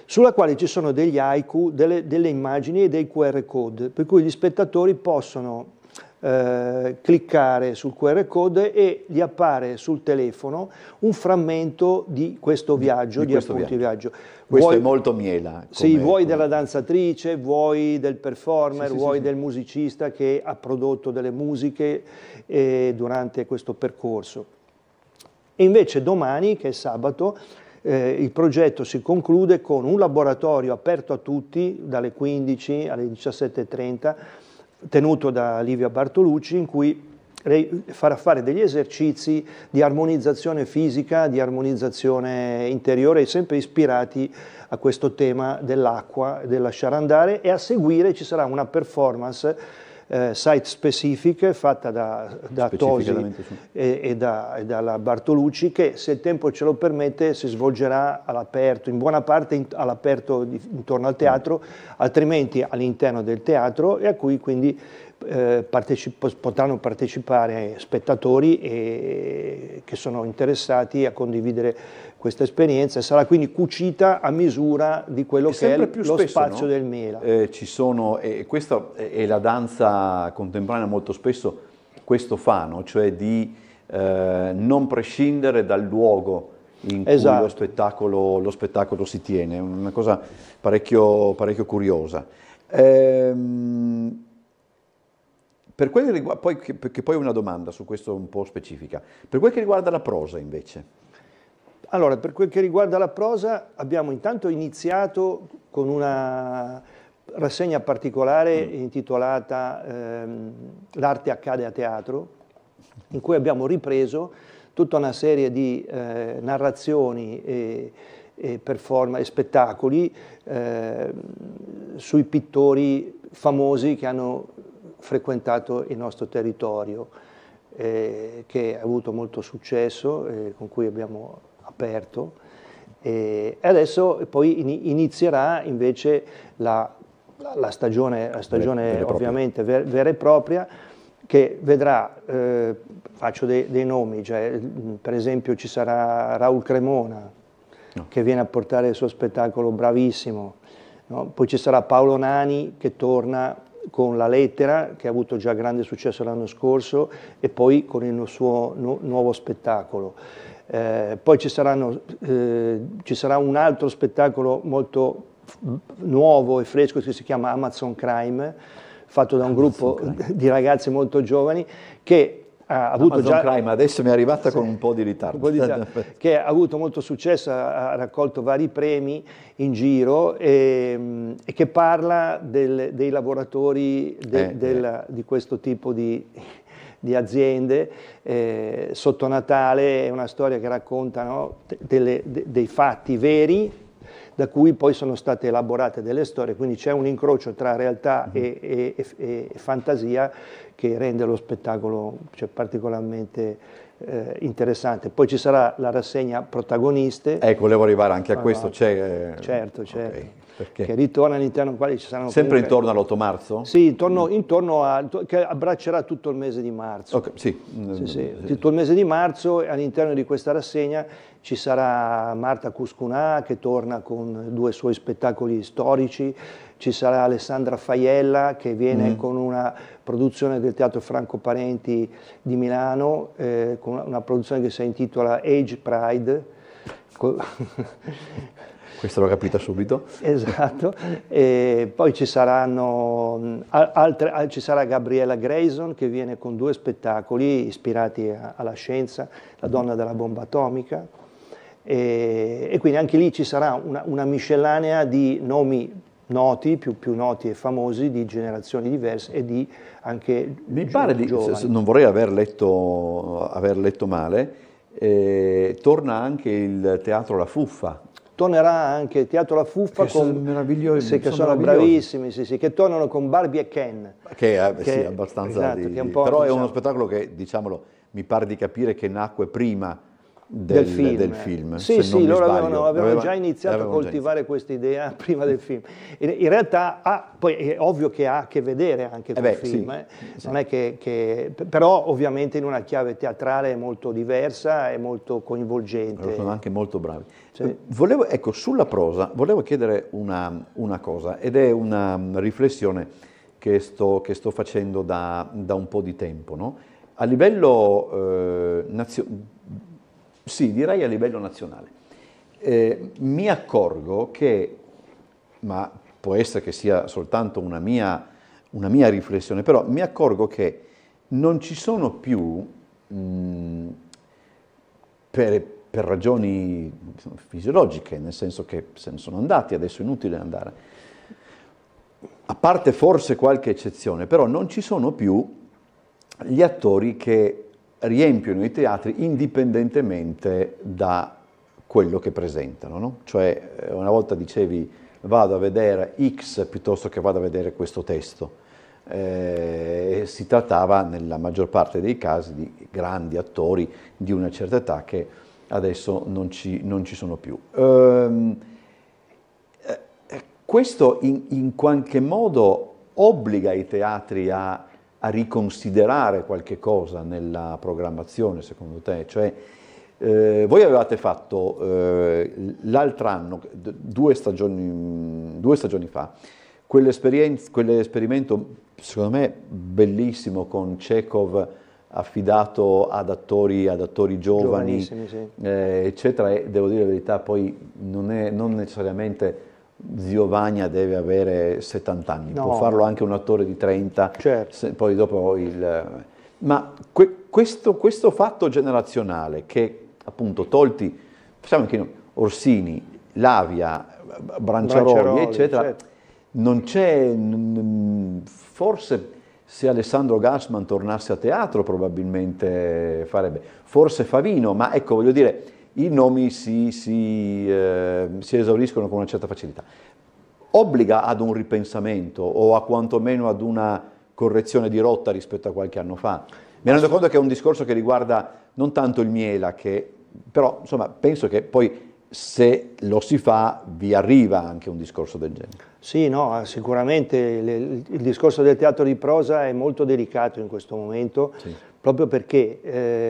sulla quale ci sono degli haiku, delle, delle immagini e dei QR code, per cui gli spettatori possono eh, cliccare sul QR code e gli appare sul telefono un frammento di questo viaggio, di, di questo appunti viaggio. viaggio. Questo vuoi, è molto miela. Come, sì, vuoi come... della danzatrice, vuoi del performer, sì, sì, vuoi sì, del musicista che ha prodotto delle musiche eh, durante questo percorso. E invece domani, che è sabato, eh, il progetto si conclude con un laboratorio aperto a tutti dalle 15 alle 17.30 tenuto da Livia Bartolucci in cui lei farà fare degli esercizi di armonizzazione fisica, di armonizzazione interiore, sempre ispirati a questo tema dell'acqua, del lasciare andare e a seguire ci sarà una performance eh, site specific fatta da, da Tosi e, e, da, e, dalla Bartolucci che se il tempo ce lo permette si svolgerà all'aperto, in buona parte in, all'aperto di, intorno al teatro, mm. altrimenti all'interno del teatro e a cui quindi eh, partecip- potranno partecipare spettatori e, che sono interessati a condividere questa esperienza sarà quindi cucita a misura di quello che è lo spesso, spazio no? del Mela. Eh, ci sono, e eh, questa è la danza contemporanea molto spesso, questo fa, no? cioè di eh, non prescindere dal luogo in esatto. cui lo spettacolo, lo spettacolo, si tiene, una cosa parecchio, parecchio curiosa. Ehm, per quel che riguarda, poi, che, che poi una domanda su questo un po' specifica, per quel che riguarda la prosa invece, allora, per quel che riguarda la prosa, abbiamo intanto iniziato con una rassegna particolare mm. intitolata ehm, L'arte accade a teatro, in cui abbiamo ripreso tutta una serie di eh, narrazioni e, e, e spettacoli eh, sui pittori famosi che hanno frequentato il nostro territorio, eh, che ha avuto molto successo, e eh, con cui abbiamo aperto. E adesso poi inizierà invece la, la stagione, la stagione vera, ovviamente vera, vera e propria che vedrà, eh, faccio dei, dei nomi, cioè, per esempio ci sarà Raul Cremona no. che viene a portare il suo spettacolo bravissimo, no? poi ci sarà Paolo Nani che torna con La Lettera che ha avuto già grande successo l'anno scorso e poi con il suo nu nuovo spettacolo. Eh, poi ci, saranno, eh, ci, sarà un altro spettacolo molto nuovo e fresco che si chiama Amazon Crime, fatto da un Amazon gruppo Crime. di ragazzi molto giovani che ha avuto Amazon già, Crime, adesso mi è arrivata sì, con un po' di ritardo, po di ritardo che ha avuto molto successo, ha raccolto vari premi in giro e, e che parla del, dei lavoratori de, eh, della, eh. di questo tipo di, di aziende, eh, sotto Natale è una storia che raccontano delle, de, dei fatti veri da cui poi sono state elaborate delle storie, quindi c'è un incrocio tra realtà e, e, e, e fantasia che rende lo spettacolo cioè, particolarmente eh, interessante. Poi ci sarà la rassegna protagoniste. Ecco, volevo arrivare anche a ah, questo. No, eh, certo, certo. Okay. Perché? che ritorna all'interno di quali ci saranno sempre comunque... intorno all'8 marzo? Sì, intorno, intorno a, che abbraccerà tutto il mese di marzo. Okay, sì. Sì, sì. tutto il mese di marzo e all'interno di questa rassegna ci sarà Marta Cuscunà che torna con due suoi spettacoli storici, ci sarà Alessandra Faiella che viene mm. con una produzione del Teatro Franco Parenti di Milano, eh, con una, una produzione che si intitola Age Pride. Questo l'ho capito subito. Esatto, e poi ci, saranno, altre, ci sarà Gabriella Grayson che viene con due spettacoli ispirati alla scienza, La donna della bomba atomica, e, e quindi anche lì ci sarà una, una miscellanea di nomi noti, più, più, noti e famosi, di generazioni diverse e di anche Mi pare di, non vorrei aver letto, aver letto male, eh, torna anche il teatro La Fuffa tornerà anche il Teatro La Fuffa che con sì, che sono, bravissimi, sì, sì, che tornano con Barbie e Ken. Che è, eh, che, sì, abbastanza esatto, di, che è un po', però diciamo, è uno diciamo spettacolo che, diciamolo, mi pare di capire che nacque prima del, del, film. Del film sì, sì, loro avevano, avevano, già iniziato avevano a coltivare questa idea prima del film. In, in realtà ha, poi è ovvio che ha a che vedere anche con eh beh, il film, sì, eh. esatto. che, che, però ovviamente in una chiave teatrale molto diversa e molto coinvolgente. Loro sono anche molto bravi. Cioè... Volevo, ecco, sulla prosa volevo chiedere una, una, cosa ed è una riflessione che sto, che sto facendo da, da, un po' di tempo. No? A livello eh, nazionale, sì, direi a livello nazionale, eh, mi accorgo che, ma può essere che sia soltanto una mia, una mia riflessione, però mi accorgo che non ci sono più, mh, mm, per, per ragioni fisiologiche, nel senso che se ne sono andati, adesso è inutile andare. A parte forse qualche eccezione, però non ci sono più gli attori che riempiono i teatri indipendentemente da quello che presentano. No? Cioè eh, una volta dicevi vado a vedere X piuttosto che vado a vedere questo testo. Eh, si trattava nella maggior parte dei casi di grandi attori di una certa età che adesso non ci, non ci sono più. Ehm, eh, questo in, in, qualche modo obbliga i teatri a, a, riconsiderare qualche cosa nella programmazione, secondo te? Cioè, eh, voi avevate fatto eh, l'altro anno, due stagioni, due stagioni fa, quell'esperimento, secondo me, bellissimo con Chekhov affidato ad attori, ad attori giovani, sì. eh, eccetera. E devo dire la verità, poi non, è, non necessariamente Zio Vania deve avere 70 anni, no. può farlo anche un attore di 30, certo. se, poi dopo il... Ma que, questo, questo, fatto generazionale che appunto tolti, possiamo anche noi, Orsini, Lavia, Branciaroli, Branciaroli eccetera, certo. non c'è, forse se Alessandro Gassman tornasse a teatro probabilmente farebbe, forse Favino, ma ecco voglio dire i nomi si, si, eh, si esauriscono con una certa facilità. Obbliga ad un ripensamento o a quantomeno ad una correzione di rotta rispetto a qualche anno fa. Mi rendo conto che è un discorso che riguarda non tanto il Miela, che, però insomma, penso che poi se lo si fa vi arriva anche un discorso del genere. Sì, no, ah, sicuramente il discorso del teatro di prosa è molto delicato in questo momento, sì. proprio perché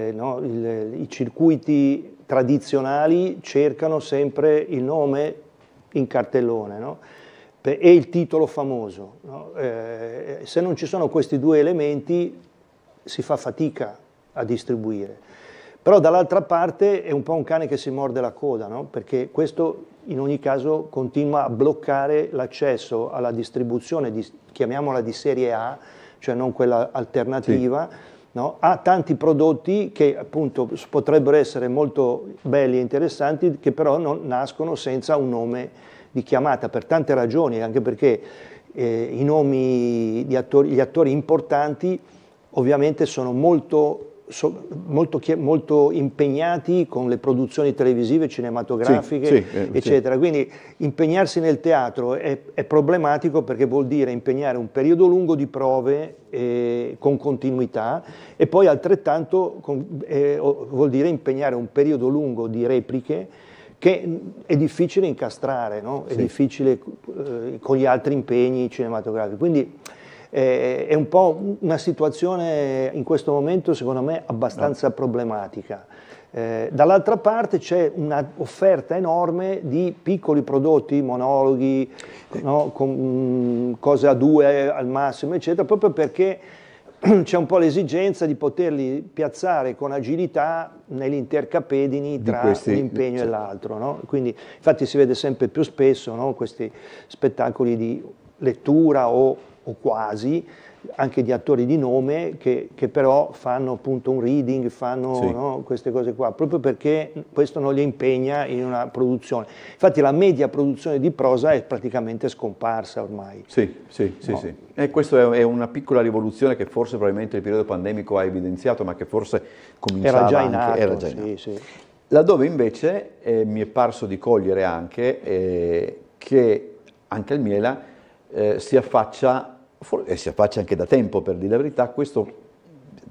eh, no, il, i circuiti tradizionali cercano sempre il nome in cartellone no? e il titolo famoso. No? Eh, se non ci sono questi due elementi si fa fatica a distribuire. Però dall'altra parte è un po' un cane che si morde la coda, perché questo in ogni caso continua a bloccare l'accesso alla distribuzione, di, chiamiamola di serie A, cioè non quella alternativa, sì. no? a tanti prodotti che appunto potrebbero essere molto belli e interessanti, che però non nascono senza un nome di chiamata, per tante ragioni, anche perché eh, i nomi di attori, gli attori importanti ovviamente sono molto So, molto, molto, impegnati con le produzioni televisive, cinematografiche, sì, sì, eh, eccetera. Sì. Quindi impegnarsi nel teatro è, è, problematico perché vuol dire impegnare un periodo lungo di prove eh, con continuità e poi altrettanto con, eh, vuol dire impegnare un periodo lungo di repliche che è difficile incastrare, no? è difficile eh, con gli altri impegni cinematografici. Quindi, eh, è un po' una situazione in questo momento secondo me abbastanza no. Ah. problematica. Eh, dall'altra parte c'è un'offerta enorme di piccoli prodotti, monologhi, no, con, mh, mm, cose a due al massimo, eccetera, proprio perché c'è un po' l'esigenza di poterli piazzare con agilità negli tra l'impegno certo. e l'altro. No? Quindi, infatti si vede sempre più spesso no? questi spettacoli di lettura o o quasi, anche di attori di nome che, che però fanno appunto un reading, fanno sì. no, queste cose qua, proprio perché questo non li impegna in una produzione. Infatti la media produzione di prosa è praticamente scomparsa ormai. Sì, sì, sì. No. sì. E questa è una piccola rivoluzione che forse probabilmente il periodo pandemico ha evidenziato, ma che forse cominciava era già in atto. era già in atto. Sì, sì. Laddove invece eh, mi è parso di cogliere anche eh, che anche il Miela eh, si affaccia e si affaccia anche da tempo per dire la verità, questo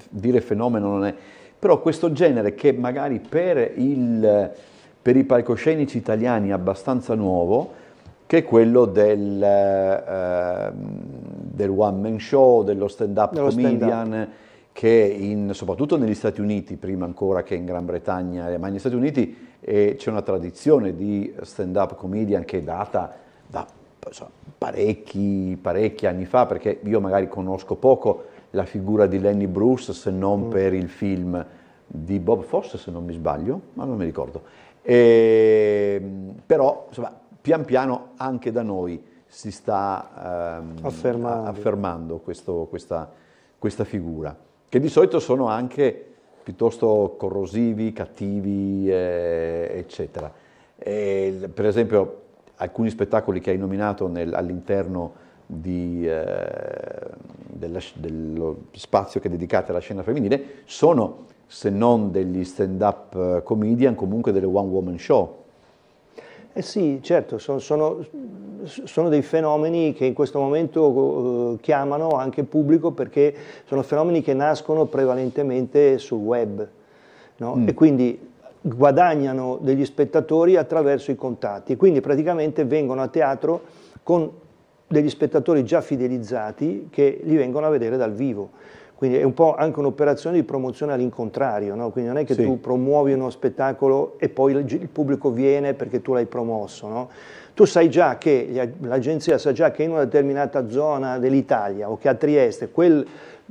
dire fenomeno non è, però questo genere che magari per, il, per i palcoscenici italiani è abbastanza nuovo, che è quello del, eh, del one man show, dello stand up dello comedian, stand-up. che in, soprattutto negli Stati Uniti, prima ancora che in Gran Bretagna, ma negli Stati Uniti eh, c'è una tradizione di stand up comedian che è data da parecchi, parecchi anni fa, perché io magari conosco poco la figura di Lenny Bruce se non mm. per il film di Bob Fosse, se non mi sbaglio, ma non mi ricordo. E, però, insomma, pian piano anche da noi si sta ehm, affermando, questo, questa, questa, figura, che di solito sono anche piuttosto corrosivi, cattivi, eh, eccetera. E, per esempio, alcuni spettacoli che hai nominato all'interno eh, dello spazio che dedicate alla scena femminile sono, se non degli stand-up eh, comedian, comunque delle one-woman show. Eh sì, certo, sono, sono, sono, dei fenomeni che in questo momento eh, chiamano anche pubblico perché sono fenomeni che nascono prevalentemente sul web. No? Mm. E quindi guadagnano degli spettatori attraverso i contatti, quindi praticamente vengono a teatro con degli spettatori già fidelizzati che li vengono a vedere dal vivo. Quindi è un po' anche un'operazione di promozione all'incontrario, no? quindi non è che sì. tu promuovi uno spettacolo e poi il pubblico viene perché tu l'hai promosso. No? Tu sai già che, l'agenzia sa già che in una determinata zona dell'Italia o che a Trieste quel,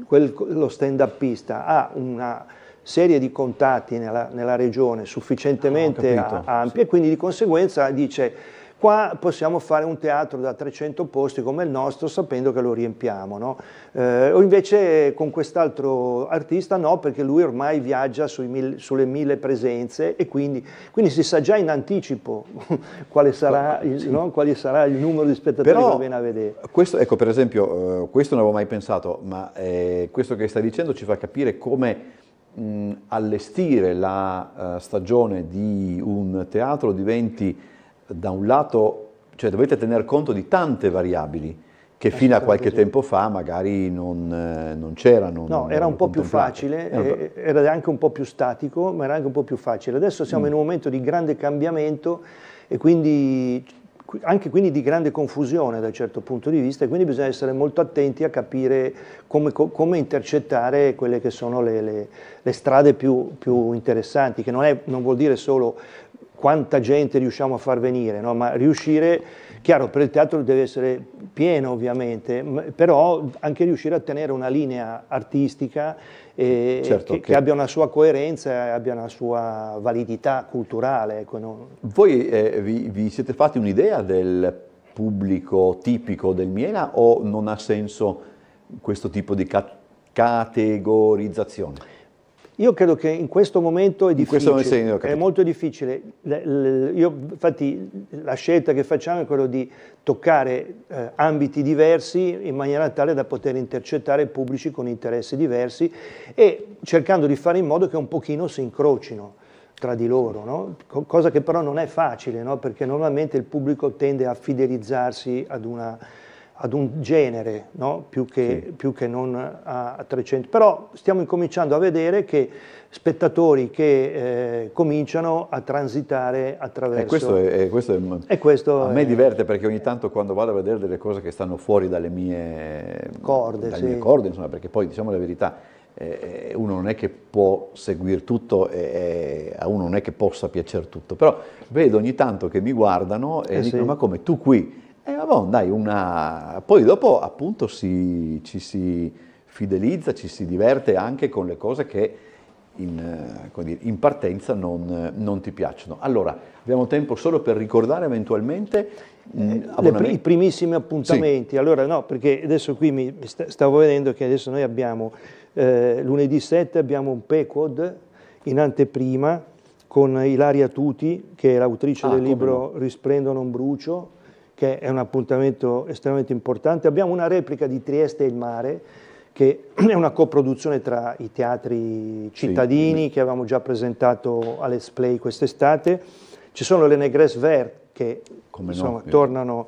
quel, lo stand-upista ha una serie di contatti nella, nella regione sufficientemente ampie ah, ampia e quindi di conseguenza dice qua possiamo fare un teatro da 300 posti come il nostro sapendo che lo riempiamo, no? eh, o invece con quest'altro artista no perché lui ormai viaggia mille, sulle mille presenze e quindi, quindi, si sa già in anticipo quale sarà il, no? sarà il numero di spettatori Però, che viene a vedere. Questo, ecco per esempio, eh, questo non avevo mai pensato, ma eh, questo che stai dicendo ci fa capire come mh, allestire la uh, stagione di un teatro diventi da un lato, cioè dovete tener conto di tante variabili che eh, fino a qualche tempo fa magari non, eh, non c'erano. No, non era un po' più facile, era anche un po' più statico, ma era anche un po' più facile. Adesso siamo mm. in un momento di grande cambiamento e quindi anche quindi di grande confusione da un certo punto di vista e quindi bisogna essere molto attenti a capire come, come intercettare quelle che sono le, le, le strade più, più, interessanti, che non, è, non, vuol dire solo quanta gente riusciamo a far venire, no? ma riuscire, chiaro per il teatro deve essere pieno ovviamente, però anche riuscire a tenere una linea artistica e certo che, che, che, abbia una sua coerenza e abbia una sua validità culturale. Ecco, no? Voi eh, vi, vi siete fatti un'idea del pubblico tipico del Miela o non ha senso questo tipo di categorizzazione? Io credo che in questo momento è difficile, in questo momento è, è molto difficile. Io, infatti la scelta che facciamo è quella di toccare eh, ambiti diversi in maniera tale da poter intercettare pubblici con interessi diversi e cercando di fare in modo che un pochino si incrocino tra di loro, no? cosa che però non è facile, no? perché normalmente il pubblico tende a fidelizzarsi ad una ad un genere, no? più, che, sì. più, che, non a 300. Però stiamo incominciando a vedere che spettatori che eh, cominciano a transitare attraverso... E questo, è, questo, è, e questo a me diverte perché ogni tanto quando vado a vedere delle cose che stanno fuori dalle mie corde, dalle sì. mie corde insomma, perché poi diciamo la verità, eh, eh uno non è che può seguire tutto e eh, a uno non è che possa piacere tutto, però vedo ogni tanto che mi guardano e eh, dicono sì. ma come tu qui e eh, vabbè, dai, una... Poi dopo appunto si, ci si fidelizza, ci si diverte anche con le cose che in, eh, dire, in partenza non, non, ti piacciono. Allora, abbiamo tempo solo per ricordare eventualmente mh, mm, eh, i primissimi appuntamenti. Sì. Allora no, perché adesso qui mi stavo vedendo che adesso noi abbiamo eh, lunedì 7 abbiamo un PECOD in anteprima con Ilaria Tuti, che è l'autrice ah, del libro no. Risplendono un brucio, che è un appuntamento estremamente importante. Abbiamo una replica di Trieste e il mare, che è una coproduzione tra i teatri cittadini sì. che avevamo già presentato a Let's Play quest'estate. Ci sono le Negres Vert che insomma, no, eh. tornano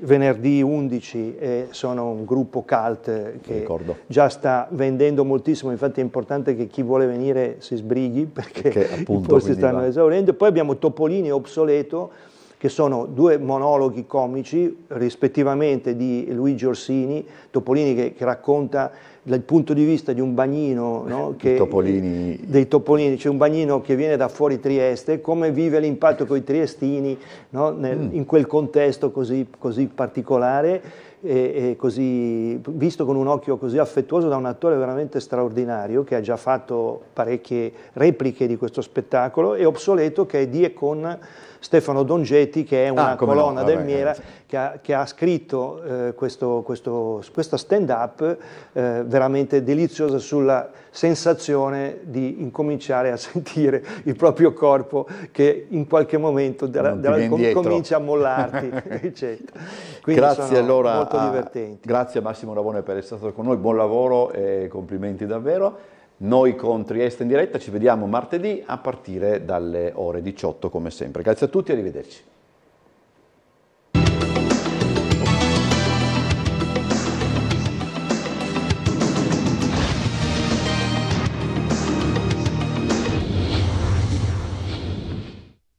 venerdì 11 e sono un gruppo cult che Ricordo. già sta vendendo moltissimo, infatti è importante che chi vuole venire si sbrighi perché, perché appunto, i posti stanno va. esaurendo. Poi abbiamo Topolini obsoleto che sono due monologhi comici rispettivamente di Luigi Orsini, Topolini che, che racconta dal punto di vista di un bagnino no? che, topolini. dei topolini, cioè un bagnino che viene da fuori Trieste, come vive l'impatto con i triestini no? Nel, mm. in quel contesto così, così particolare e, e così, visto con un occhio così affettuoso da un attore veramente straordinario che ha già fatto parecchie repliche di questo spettacolo e obsoleto che è di e con Stefano Dongetti che è una ah, colonna no, del vabbè, Miera che ha, che ha, scritto eh, questo, questo, questa stand-up eh, veramente deliziosa sulla sensazione di incominciare a sentire il proprio corpo che in qualche momento della, della, com comincia a mollarti. grazie allora, molto divertente. A, grazie Massimo Lavone per essere stato con noi, buon lavoro e complimenti davvero. Noi con Trieste in diretta ci vediamo martedì a partire dalle ore 18 come sempre. Grazie a tutti e arrivederci.